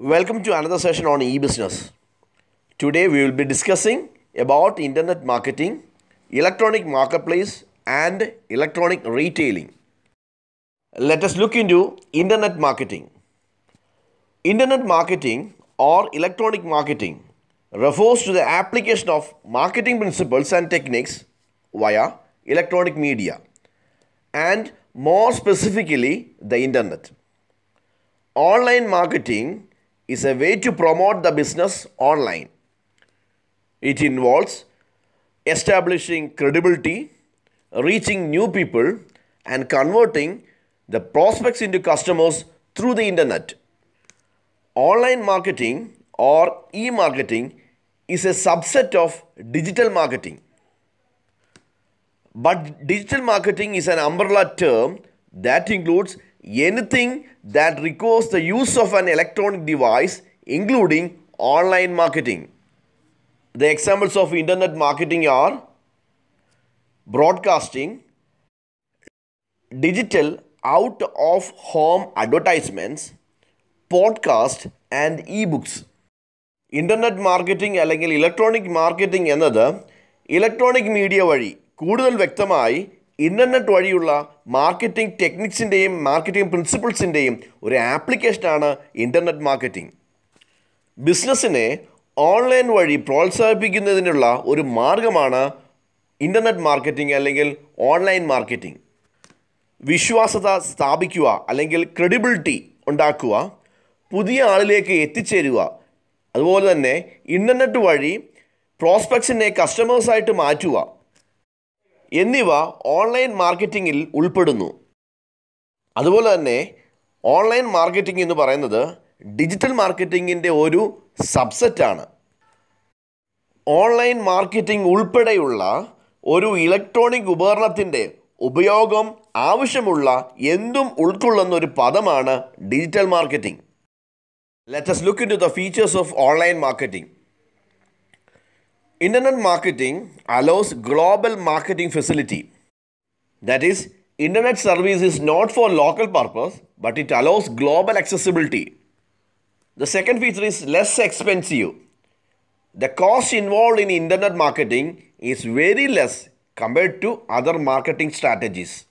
Welcome to another session on e-business. Today we will be discussing about internet marketing, electronic marketplace and electronic retailing. Let us look into internet marketing. Internet marketing or electronic marketing refers to the application of marketing principles and techniques via electronic media and more specifically the internet. Online marketing is a way to promote the business online. It involves establishing credibility, reaching new people, and converting the prospects into customers through the internet. Online marketing or e marketing is a subset of digital marketing. But digital marketing is an umbrella term that includes anything that requires the use of an electronic device, including online marketing. The examples of internet marketing are broadcasting, digital out of home advertisements, podcast, and ebooks. Internet marketing അല്ലെങ്കിൽ electronic marketing എന്നത് electronic media വഴി കൂടുതൽ വ്യക്തമായി internet വഴിയുള്ള marketing ടെക്നിക്സിൻ്റെയും marketing പ്രിൻസിപ്പിൾസിൻ്റെയും ഒരു ആപ്ലിക്കേഷനാണ് internet marketing ബിസിനസ്സിനെ online വഴി പ്രോത്സാഹിപ്പിക്കുന്നതിനുള്ള ഒരു മാർഗമാണ് ഇൻ്റർനെറ്റ് മാർക്കറ്റിംഗ് അല്ലെങ്കിൽ ഓൺലൈൻ മാർക്കറ്റിംഗ് വിശ്വാസത സ്ഥാപിക്കുക അല്ലെങ്കിൽ ക്രെഡിബിലിറ്റി ഉണ്ടാക്കുക പുതിയ ആളിലേക്ക് എത്തിച്ചേരുക അതുപോലെ തന്നെ ഇൻ്റർനെറ്റ് വഴി പ്രോസ്പെക്ട്സിനെ കസ്റ്റമേഴ്സായിട്ട് മാറ്റുക എന്നിവ ഓൺലൈൻ മാർക്കറ്റിങ്ങിൽ ഉൾപ്പെടുന്നു അതുപോലെ തന്നെ ഓൺലൈൻ മാർക്കറ്റിംഗ് എന്ന് പറയുന്നത് ഡിജിറ്റൽ മാർക്കറ്റിങ്ങിൻ്റെ ഒരു സബ്സെറ്റാണ് ഓൺലൈൻ മാർക്കറ്റിംഗ് ഉൾപ്പെടെയുള്ള ഒരു ഇലക്ട്രോണിക് ഉപകരണത്തിൻ്റെ ഉപയോഗം ആവശ്യമുള്ള എന്തും ഉൾക്കൊള്ളുന്ന ഒരു പദമാണ് digital marketing let's look into the features of online marketing Internet marketing allows global marketing facility. That is, internet service is not for local purpose, but it allows global accessibility. The second feature is less expensive. The cost involved in internet marketing is very less compared to other marketing strategies.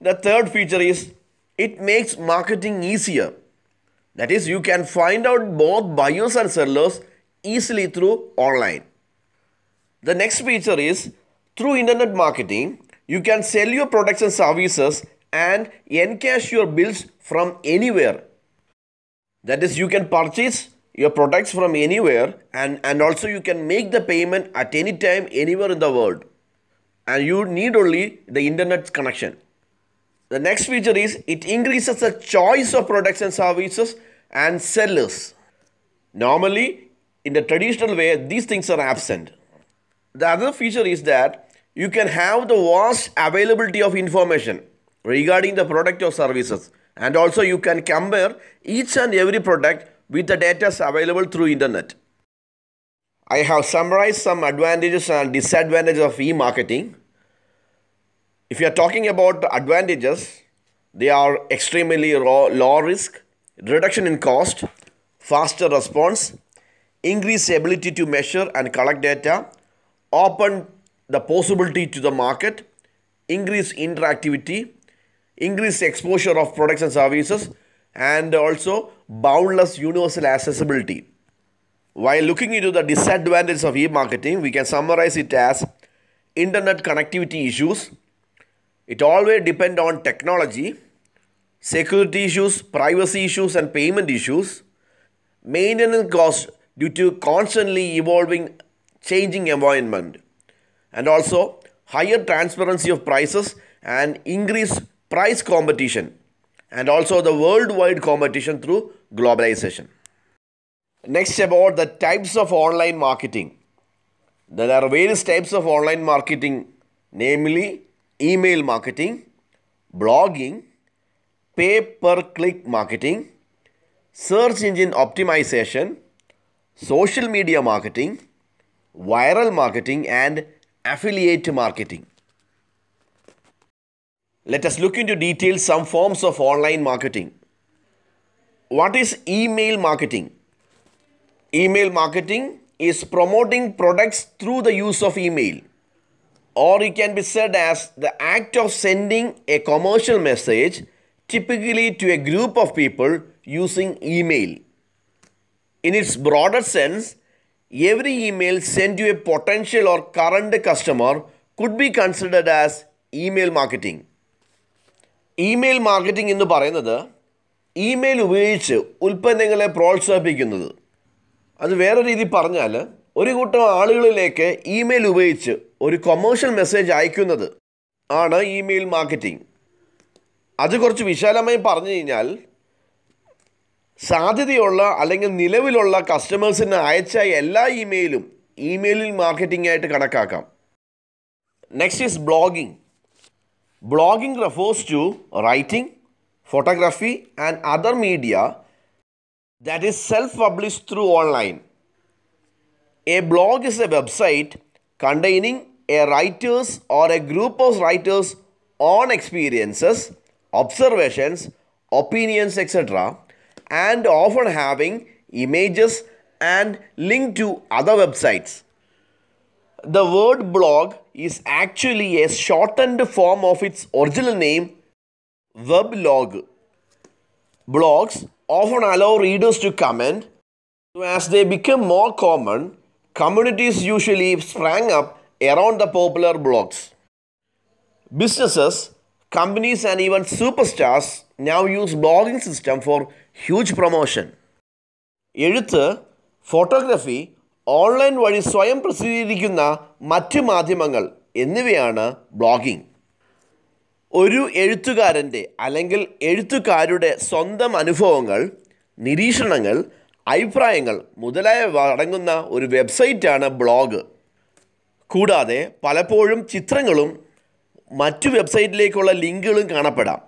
The third feature is it makes marketing easier. That is, you can find out both buyers and sellers easily through online. The next feature is through internet marketing, you can sell your products and services and encash your bills from anywhere. That is, you can purchase your products from anywhere and, and also you can make the payment at any time, anywhere in the world. And you need only the internet connection. The next feature is it increases the choice of products and services and sellers. Normally, in the traditional way, these things are absent. The other feature is that you can have the vast availability of information regarding the product or services and also you can compare each and every product with the data available through internet. I have summarized some advantages and disadvantages of e-marketing. If you are talking about the advantages, they are extremely low risk, reduction in cost, faster response, increase ability to measure and collect data, open the possibility to the market, increase interactivity, increase exposure of products and services, and also boundless universal accessibility. While looking into the disadvantages of e-marketing, we can summarize it as internet connectivity issues. It always depends on technology, security issues, privacy issues, and payment issues. Maintenance cost due to constantly evolving changing environment and also higher transparency of prices and increased price competition and also the worldwide competition through globalization. Next about the types of online marketing. There are various types of online marketing namely email marketing, blogging, pay-per-click marketing, search engine optimization, social media marketing, viral marketing, and affiliate marketing. Let us look into detail some forms of online marketing. What is email marketing? Email marketing is promoting products through the use of email. Or it can be said as the act of sending a commercial message, typically to a group of people using email. In its broader sense every email send you a potential or current customer could be considered as email marketing email marketing എന്ന് പറയുന്നത് email ഉപയോഗിച്ച് ഉൽപ്പന്നങ്ങളെ പ്രോത്സാഹിപ്പിക്കുന്നത് അത് വേറെ രീതി പറഞ്ഞാൽ ഒരു കൂട്ടം ആളുകളിലേക്ക് ഇമെയിൽ ഉപയോഗിച്ച് ഒരു കൊമേഴ്ഷ്യൽ മെസ്സേജ് അയക്കുന്നത് ആണ് ഇമെയിൽ മാർക്കറ്റിംഗ് അത് കുറച്ച് വിശാലമായി പറഞ്ഞു കഴിഞ്ഞാൽ സാധ്യതയുള്ള അല്ലെങ്കിൽ നിലവിലുള്ള കസ്റ്റമേഴ്സിന് അയച്ച എല്ലാ ഇമെയിലും ഇമെയിലിൽ മാർക്കറ്റിംഗ് ആയിട്ട് കണക്കാക്കാം next is blogging blogging refers to writing photography and other media that is self published through online. A blog is a website containing a writer's or a group of writers' own experiences, observations, opinions, etc., and often having images and link to other websites. The word blog is actually a shortened form of its original name, weblog. Blogs often allow readers to comment, so as they become more common, communities usually sprang up around the popular blogs. Businesses, companies, and even superstars now use blogging system for huge promotion എഴുത്ത് photography online വഴി സ്വയം പ്രസിദ്ധീകരിക്കുന്ന മറ്റ് മാധ്യമങ്ങൾ എന്നിവയാണ് blogging ഒരു എഴുത്തുകാരൻ്റെ അല്ലെങ്കിൽ എഴുത്തുകാരുടെ സ്വന്തം അനുഭവങ്ങൾ നിരീക്ഷണങ്ങൾ അഭിപ്രായങ്ങൾ മുതലായവ അടങ്ങുന്ന ഒരു വെബ്സൈറ്റാണ് ബ്ലോഗ് കൂടാതെ പലപ്പോഴും ചിത്രങ്ങളും മറ്റു വെബ്സൈറ്റിലേക്കുള്ള ലിങ്കുകളും കാണപ്പെടാം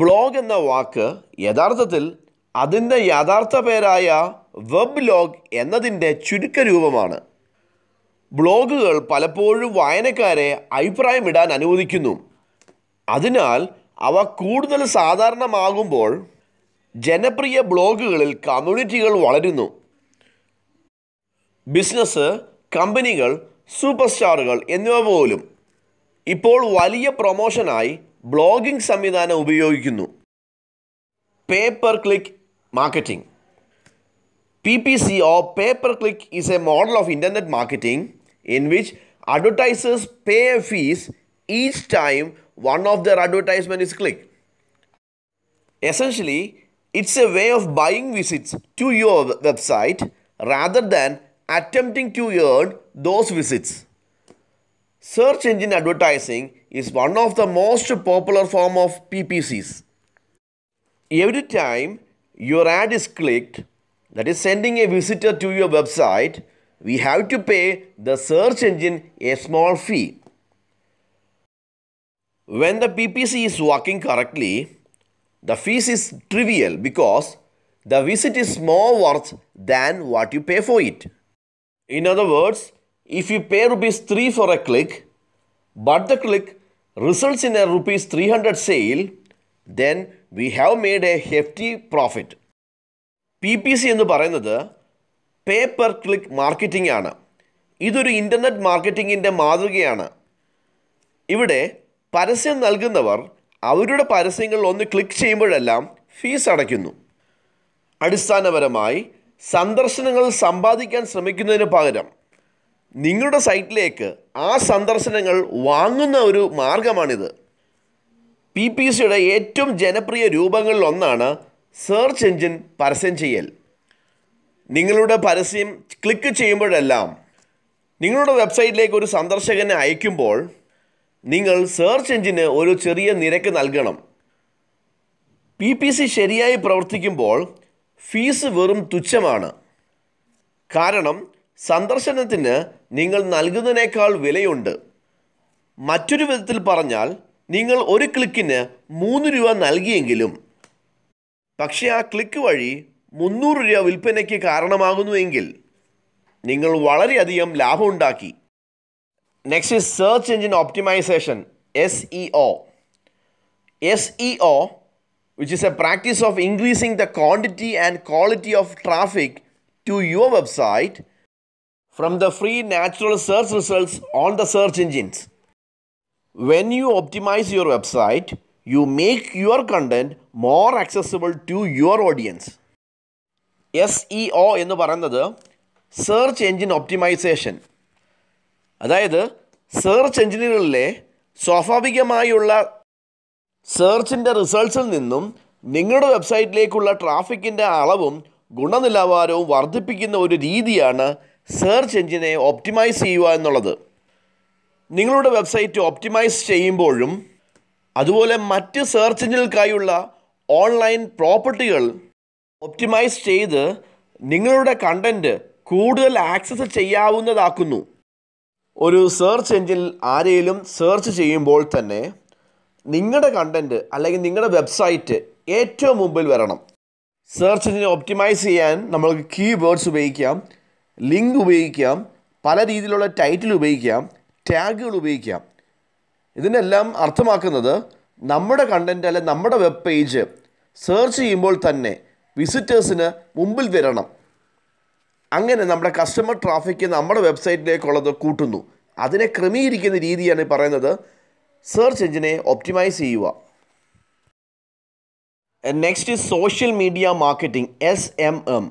ബ്ലോഗ് എന്ന വാക്ക് യഥാർത്ഥത്തിൽ അതിൻ്റെ യഥാർത്ഥ പേരായ വെബ് ലോഗ് എന്നതിൻ്റെ ചുരുക്കരൂപമാണ് ബ്ലോഗുകൾ പലപ്പോഴും വായനക്കാരെ അഭിപ്രായമിടാൻ അനുവദിക്കുന്നു അതിനാൽ അവ കൂടുതൽ സാധാരണമാകുമ്പോൾ ജനപ്രിയ ബ്ലോഗുകളിൽ കമ്മ്യൂണിറ്റികൾ വളരുന്നു ബിസിനസ് കമ്പനികൾ സൂപ്പർ സ്റ്റാറുകൾ എന്നിവ പോലും ഇപ്പോൾ വലിയ പ്രൊമോഷനായി ബ്ലോഗിംഗ് സംവിധാനം ഉപയോഗിക്കുന്നു pay per click marketing P P C or pay per click is a model of internet marketing in which advertisers pay a fee each time one of their advertisement is click essentially it's a way of buying visits to your website rather than attempting to earn those visits search engine advertising is one of the most popular form of PPCs. Every time your ad is clicked, that is sending a visitor to your website, we have to pay the search engine a small fee. When the PPC is working correctly, the fees is trivial because the visit is more worth than what you pay for it. In other words, if you pay rupees 3 for a click, but the click results in a rupees 300 sale, then we have made a hefty profit P P C എന്ന് പറയുന്നത് paper click marketing ആണ് ഇതൊരു internet മാർക്കറ്റിങ്ങിൻ്റെ മാതൃകയാണ് ഇവിടെ പരസ്യം നൽകുന്നവർ അവരുടെ പരസ്യങ്ങളിൽ ഒന്ന് ക്ലിക്ക് ചെയ്യുമ്പോഴെല്ലാം ഫീസ് അടയ്ക്കുന്നു അടിസ്ഥാനപരമായി സന്ദർശനങ്ങൾ സമ്പാദിക്കാൻ ശ്രമിക്കുന്നതിന് പകരം നിങ്ങളുടെ സൈറ്റിലേക്ക് ആ സന്ദർശനങ്ങൾ വാങ്ങുന്ന ഒരു മാർഗമാണിത് പി പി സിയുടെ ഏറ്റവും ജനപ്രിയ രൂപങ്ങളിൽ ഒന്നാണ് സെർച്ച് എഞ്ചിൻ പരസ്യം ചെയ്യൽ നിങ്ങളുടെ പരസ്യം ക്ലിക്ക് ചെയ്യുമ്പോഴെല്ലാം നിങ്ങളുടെ വെബ്സൈറ്റിലേക്ക് ഒരു സന്ദർശകനെ അയക്കുമ്പോൾ നിങ്ങൾ സെർച്ച് എഞ്ചിന് ഒരു ചെറിയ നിരക്ക് നൽകണം പി പി സി ശരിയായി പ്രവർത്തിക്കുമ്പോൾ ഫീസ് വെറും തുച്ഛമാണ് കാരണം സന്ദർശനത്തിന് നിങ്ങൾ നൽകുന്നതിനേക്കാൾ വിലയുണ്ട് മറ്റൊരു വിധത്തിൽ പറഞ്ഞാൽ നിങ്ങൾ ഒരു ക്ലിക്കിന് മൂന്ന് രൂപ നൽകിയെങ്കിലും പക്ഷേ ആ ക്ലിക്ക് വഴി മുന്നൂറ് രൂപ വിൽപ്പനയ്ക്ക് കാരണമാകുന്നുവെങ്കിൽ നിങ്ങൾ വളരെയധികം ഉണ്ടാക്കി next search engine optimisation S E O S E O which is a practice of increasing the quantity and quality of traffic to your website from the free natural search results on the search engines. When you optimize your website, you make your content more accessible to your audience. SEO എന്ന് പറയുന്നത് search engine optimisation അതായത് search എൻജിനുകളിലെ സ്വാഭാവികമായുള്ള സെർച്ചിൻ്റെ റിസൾട്ട്സിൽ നിന്നും നിങ്ങളുടെ വെബ്സൈറ്റിലേക്കുള്ള ട്രാഫിക്കിൻ്റെ അളവും ഗുണനിലവാരവും വർദ്ധിപ്പിക്കുന്ന ഒരു രീതിയാണ് സെർച്ച് എഞ്ചിനെ ഒപ്റ്റിമൈസ് ചെയ്യുക എന്നുള്ളത് നിങ്ങളുടെ വെബ്സൈറ്റ് ഒപ്റ്റിമൈസ് ചെയ്യുമ്പോഴും അതുപോലെ മറ്റ് സെർച്ച് എഞ്ചിനുകൾക്കായുള്ള ഓൺലൈൻ പ്രോപ്പർട്ടികൾ ഒപ്റ്റിമൈസ് ചെയ്ത് നിങ്ങളുടെ കണ്ടൻറ്റ് കൂടുതൽ ആക്സസ് ചെയ്യാവുന്നതാക്കുന്നു ഒരു സെർച്ച് എഞ്ചിൽ ആരെയും സെർച്ച് ചെയ്യുമ്പോൾ തന്നെ നിങ്ങളുടെ കണ്ടൻറ്റ് അല്ലെങ്കിൽ നിങ്ങളുടെ വെബ്സൈറ്റ് ഏറ്റവും മുമ്പിൽ വരണം സെർച്ച് എഞ്ചിനെ ഒപ്റ്റിമൈസ് ചെയ്യാൻ നമ്മൾക്ക് കീവേഡ്സ് ഉപയോഗിക്കാം ലിങ്ക് ഉപയോഗിക്കാം പല രീതിയിലുള്ള ടൈറ്റിൽ ഉപയോഗിക്കാം ടാഗുകൾ ഉപയോഗിക്കാം ഇതിനെല്ലാം അർത്ഥമാക്കുന്നത് നമ്മുടെ കണ്ടൻറ്റ് അല്ലെ നമ്മുടെ വെബ് പേജ് സെർച്ച് ചെയ്യുമ്പോൾ തന്നെ വിസിറ്റേഴ്സിന് മുമ്പിൽ വരണം അങ്ങനെ നമ്മുടെ കസ്റ്റമർ ട്രാഫിക്ക് നമ്മുടെ വെബ്സൈറ്റിലേക്കുള്ളത് കൂട്ടുന്നു അതിനെ ക്രമീകരിക്കുന്ന രീതിയാണ് പറയുന്നത് സെർച്ച് എഞ്ചിനെ ഒപ്റ്റിമൈസ് ചെയ്യുക next social media marketing S M M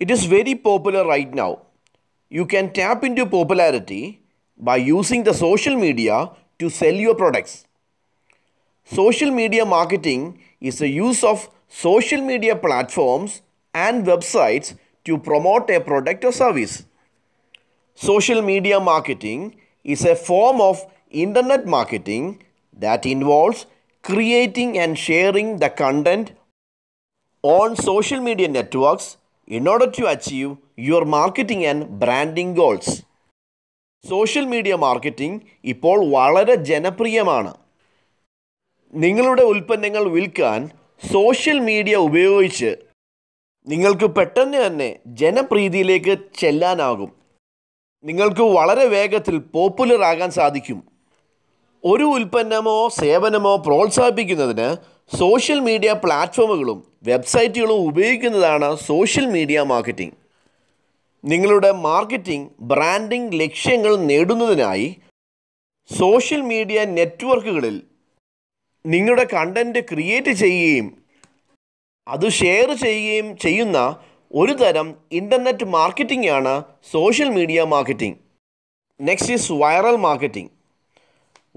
It is very popular right now. You can tap into popularity by using the social media to sell your products. Social media marketing is the use of social media platforms and websites to promote a product or service. Social media marketing is a form of internet marketing that involves creating and sharing the content on social media networks in order to achieve your marketing and branding goals. Social media marketing ഇപ്പോൾ വളരെ ജനപ്രിയമാണ് നിങ്ങളുടെ ഉൽപ്പന്നങ്ങൾ വിൽക്കാൻ social media ഉപയോഗിച്ച് നിങ്ങൾക്ക് പെട്ടെന്ന് തന്നെ ജനപ്രീതിയിലേക്ക് ചെല്ലാനാകും നിങ്ങൾക്ക് വളരെ വേഗത്തിൽ പോപ്പുലർ ആകാൻ സാധിക്കും ഒരു ഉൽപ്പന്നമോ സേവനമോ പ്രോത്സാഹിപ്പിക്കുന്നതിന് സോഷ്യൽ മീഡിയ പ്ലാറ്റ്ഫോമുകളും വെബ്സൈറ്റുകളും ഉപയോഗിക്കുന്നതാണ് സോഷ്യൽ മീഡിയ മാർക്കറ്റിംഗ് നിങ്ങളുടെ മാർക്കറ്റിംഗ് ബ്രാൻഡിംഗ് ലക്ഷ്യങ്ങൾ നേടുന്നതിനായി സോഷ്യൽ മീഡിയ നെറ്റ്വർക്കുകളിൽ നിങ്ങളുടെ കണ്ടൻറ്റ് ക്രിയേറ്റ് ചെയ്യുകയും അത് ഷെയർ ചെയ്യുകയും ചെയ്യുന്ന ഒരു തരം ഇൻ്റർനെറ്റ് മാർക്കറ്റിംഗ് ആണ് social media marketing next is viral marketing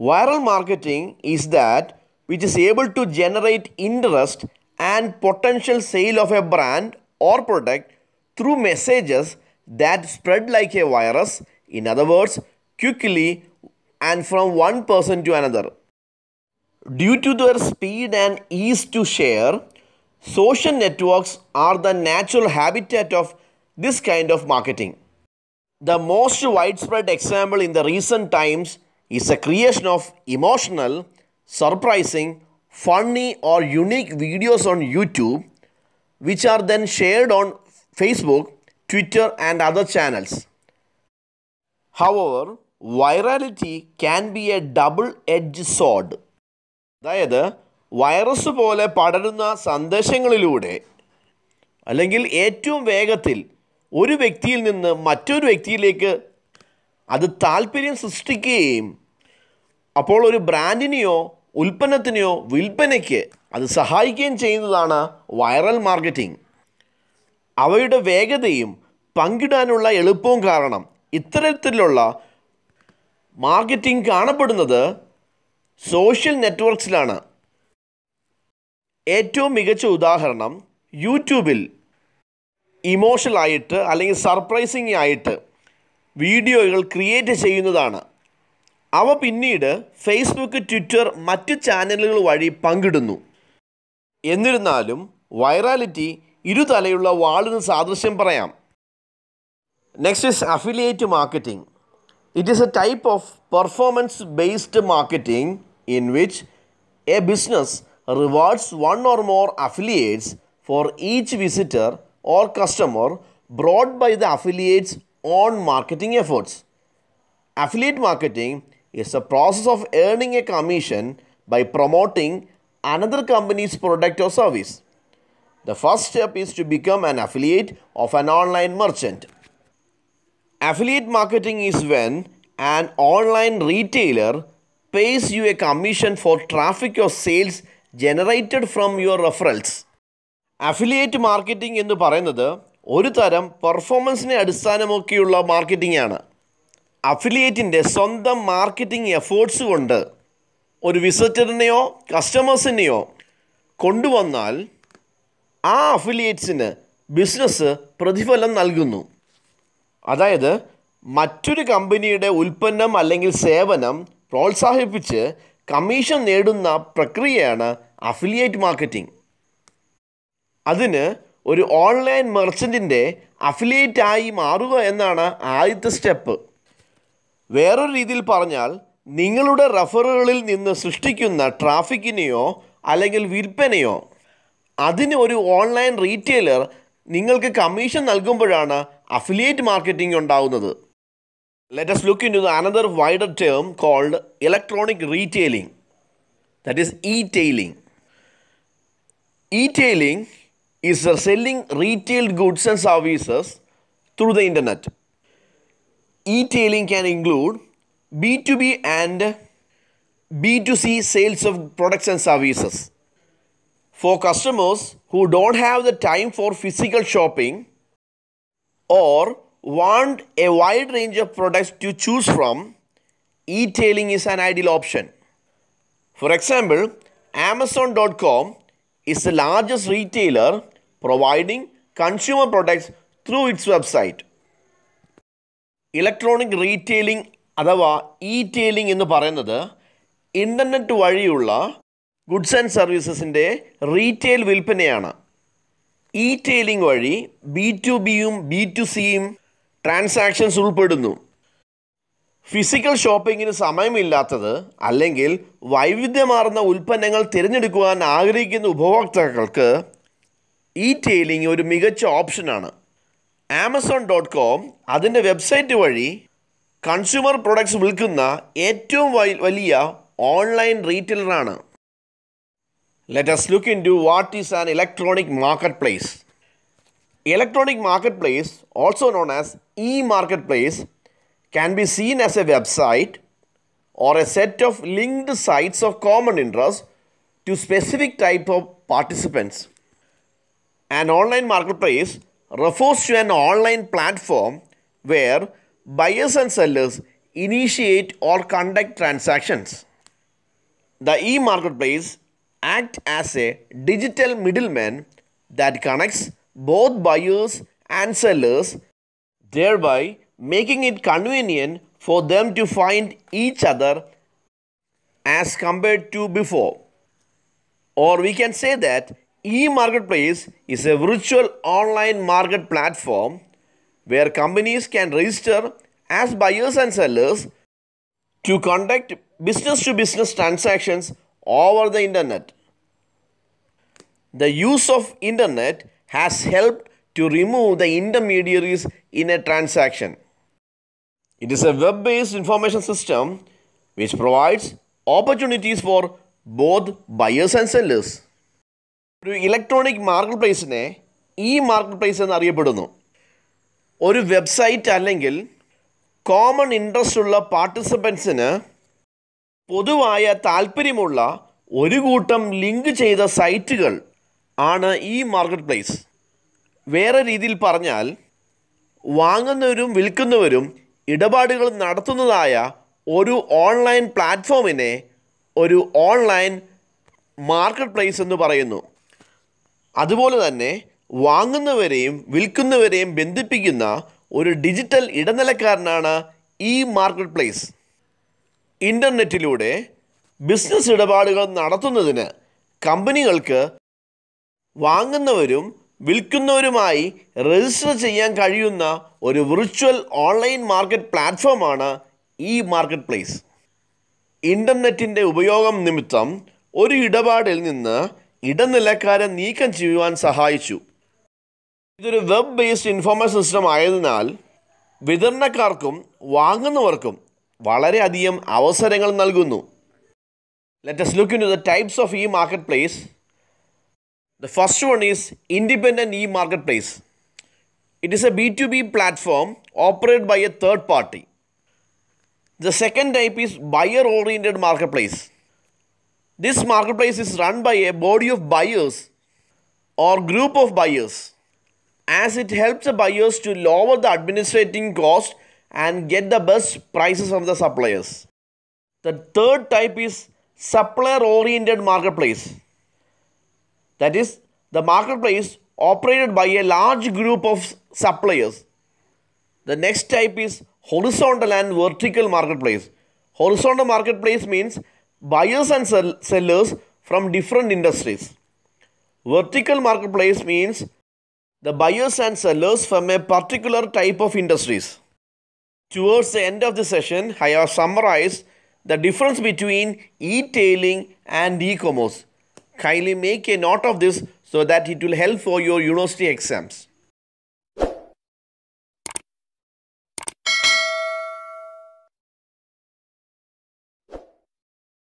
viral marketing is that which is able to generate interest and potential sale of a brand or product through messages that spread like a virus, in other words, quickly and from one person to another. Due to their speed and ease to share, social networks are the natural habitat of this kind of marketing. The most widespread example in the recent times is the creation of emotional surprising, funny, or unique videos on YouTube, which are then shared on Facebook, Twitter, and other channels. However, virality can be a double edged sword. That is, അതായത് virus പോലെ പടരുന്ന സന്ദേശങ്ങളിലൂടെ അല്ലെങ്കിൽ ഏറ്റവും വേഗത്തിൽ ഒരു വ്യക്തിയിൽ നിന്ന് മറ്റൊരു വ്യക്തിയിലേക്ക് അത് താല്പര്യം സൃഷ്ടിക്കുകയും അപ്പോൾ ഒരു ബ്രാൻഡിനെയോ ഉൽപ്പന്നത്തിനെയോ വിൽപ്പനയ്ക്ക് അത് സഹായിക്കുകയും ചെയ്യുന്നതാണ് വൈറൽ മാർക്കറ്റിംഗ് അവയുടെ വേഗതയും പങ്കിടാനുള്ള എളുപ്പവും കാരണം ഇത്തരത്തിലുള്ള മാർക്കറ്റിംഗ് കാണപ്പെടുന്നത് സോഷ്യൽ നെറ്റ്വർക്ക്സിലാണ് ഏറ്റവും മികച്ച ഉദാഹരണം യൂട്യൂബിൽ ഇമോഷണൽ ആയിട്ട് അല്ലെങ്കിൽ സർപ്രൈസിംഗ് ആയിട്ട് വീഡിയോകൾ ക്രിയേറ്റ് ചെയ്യുന്നതാണ് അവ പിന്നീട് ഫേസ്ബുക്ക് ട്വിറ്റർ മറ്റ് ചാനലുകൾ വഴി പങ്കിടുന്നു എന്നിരുന്നാലും വൈറാലിറ്റി ഇരുതലയുള്ള വാളിന് സാദൃശ്യം പറയാം next is affiliate marketing it is a type of performance based marketing in which a business rewards one or more affiliates for each visitor or customer brought by the affiliates own marketing efforts affiliate marketing is the process of earning a commission by promoting another company's product or service. The first step is to become an affiliate of an online merchant. Affiliate marketing is when an online retailer pays you a commission for traffic or sales generated from your referrals. Affiliate marketing എന്ന് പറയുന്നത് ഒരു തരം പെർഫോമൻസിനെ അടിസ്ഥാനമാക്കിയുള്ള marketing ആണ് അഫിലിയേറ്റിൻ്റെ സ്വന്തം marketing efforts കൊണ്ട് ഒരു വിസിറ്ററിനെയോ കസ്റ്റമേഴ്സിനെയോ കൊണ്ടുവന്നാൽ ആ അഫിലിയേറ്റ്സിന് ബിസിനസ് പ്രതിഫലം നൽകുന്നു അതായത് മറ്റൊരു കമ്പനിയുടെ ഉൽപ്പന്നം അല്ലെങ്കിൽ സേവനം പ്രോത്സാഹിപ്പിച്ച് കമ്മീഷൻ നേടുന്ന പ്രക്രിയയാണ് അഫിലിയേറ്റ് മാർക്കറ്റിംഗ് അതിന് ഒരു ഓൺലൈൻ മെർച്ചൻറ്റിൻ്റെ അഫിലിയേറ്റായി മാറുക എന്നാണ് ആദ്യത്തെ സ്റ്റെപ്പ് വേറൊരു രീതിയിൽ പറഞ്ഞാൽ നിങ്ങളുടെ റഫറുകളിൽ നിന്ന് സൃഷ്ടിക്കുന്ന ട്രാഫിക്കിനെയോ അല്ലെങ്കിൽ വിൽപ്പനയോ അതിന് ഒരു ഓൺലൈൻ റീറ്റെയിലർ നിങ്ങൾക്ക് കമ്മീഷൻ നൽകുമ്പോഴാണ് അഫിലിയേറ്റ് മാർക്കറ്റിംഗ് ഉണ്ടാകുന്നത് let's look into the another wider term called electronic retailing that is e-tailing e-tailing is selling retailed goods and services through the internet e-tailing can include B2B and B2C sales of products and services. For customers who don't have the time for physical shopping or want a wide range of products to choose from, e-tailing is an ideal option. For example, Amazon.com is the largest retailer providing consumer products through its website. Electronic retailing അഥവാ e-tailing എന്ന് പറയുന്നത് internet വഴിയുള്ള goods and സർവീസസിൻ്റെ retail വിൽപ്പനയാണ് e-tailing വഴി B to ബിയും B to സിയും transactions ഉൾപ്പെടുന്നു ഫിസിക്കൽ ഷോപ്പിങ്ങിന് സമയമില്ലാത്തത് അല്ലെങ്കിൽ വൈവിധ്യമാർന്ന ഉൽപ്പന്നങ്ങൾ തിരഞ്ഞെടുക്കുവാൻ ആഗ്രഹിക്കുന്ന ഉപഭോക്താക്കൾക്ക് ഇ ടെയിലിംഗ് ഒരു മികച്ച ഓപ്ഷനാണ് ആമസോൺ ഡോട്ട് കോം അതിൻ്റെ വെബ്സൈറ്റ് വഴി കൺസ്യൂമർ പ്രൊഡക്ട്സ് വിൽക്കുന്ന ഏറ്റവും വലിയ ഓൺലൈൻ റീറ്റെയിലറാണ് let us look into what is an electronic marketplace electronic marketplace also known as e-marketplace can be seen as a website or a set of linked sites of common interest to specific type of participants. An online marketplace refers to an online platform where buyers and sellers initiate or conduct transactions. The e-marketplace acts as a digital middleman that connects both buyers and sellers, thereby making it convenient for them to find each other as compared to before. Or we can say that e-marketplace is a virtual online market platform where companies can register as buyers and sellers to conduct business to business transactions over the internet. The use of internet has helped to remove the intermediaries in a transaction. It is a web-based information system which provides opportunities for both buyers and sellers. ഒരു electronic market പ്ലേസിനെ e-marketplace എന്നറിയപ്പെടുന്നു ഒരു website അല്ലെങ്കിൽ common interest ഉള്ള പാർട്ടിസിപ്പൻസിന് പൊതുവായ താല്പര്യമുള്ള ഒരു കൂട്ടം ലിങ്ക് ചെയ്ത സൈറ്റുകൾ ആണ് ഈ മാർക്കറ്റ് പ്ലേസ് വേറെ രീതിയിൽ പറഞ്ഞാൽ വാങ്ങുന്നവരും വിൽക്കുന്നവരും ഇടപാടുകൾ നടത്തുന്നതായ ഒരു ഓൺലൈൻ പ്ലാറ്റ്ഫോമിനെ ഒരു ഓൺലൈൻ മാർക്കറ്റ് പ്ലേസ് എന്ന് പറയുന്നു അതുപോലെ തന്നെ വാങ്ങുന്നവരെയും വിൽക്കുന്നവരെയും ബന്ധിപ്പിക്കുന്ന ഒരു ഡിജിറ്റൽ ഇടനിലക്കാരനാണ് ഈ മാർക്കറ്റ് പ്ലേസ് ഇൻ്റർനെറ്റിലൂടെ ബിസിനസ് ഇടപാടുകൾ നടത്തുന്നതിന് കമ്പനികൾക്ക് വാങ്ങുന്നവരും വിൽക്കുന്നവരുമായി രജിസ്റ്റർ ചെയ്യാൻ കഴിയുന്ന ഒരു വിർച്വൽ ഓൺലൈൻ മാർക്കറ്റ് പ്ലാറ്റ്ഫോമാണ് ഈ മാർക്കറ്റ് പ്ലേസ് ഇൻ്റർനെറ്റിൻ്റെ ഉപയോഗം നിമിത്തം ഒരു ഇടപാടിൽ നിന്ന് ഇടനിലക്കാരെ നീക്കം ചെയ്യുവാൻ സഹായിച്ചു ഇതൊരു വെബ് ബേസ്ഡ് ഇൻഫോർമേഷൻ സിസ്റ്റം ആയതിനാൽ വിതരണക്കാർക്കും വാങ്ങുന്നവർക്കും വളരെയധികം അവസരങ്ങൾ നൽകുന്നു let's look into the types of e-marketplace the first one is independent e-marketplace it is a B to B platform operate by a third party the second type is buyer oriented marketplace This marketplace is run by a body of buyers or group of buyers as it helps the buyers to lower the administrating cost and get the best prices from the suppliers. The third type is supplier oriented marketplace. That is the marketplace operated by a large group of suppliers. The next type is horizontal and vertical marketplace. Horizontal marketplace means buyers and sell sellers from different industries. Vertical marketplace means the buyers and sellers from a particular type of industries. Towards the end of the session, I have summarized the difference between e-tailing and e-commerce. Kindly make a note of this so that it will help for your university exams.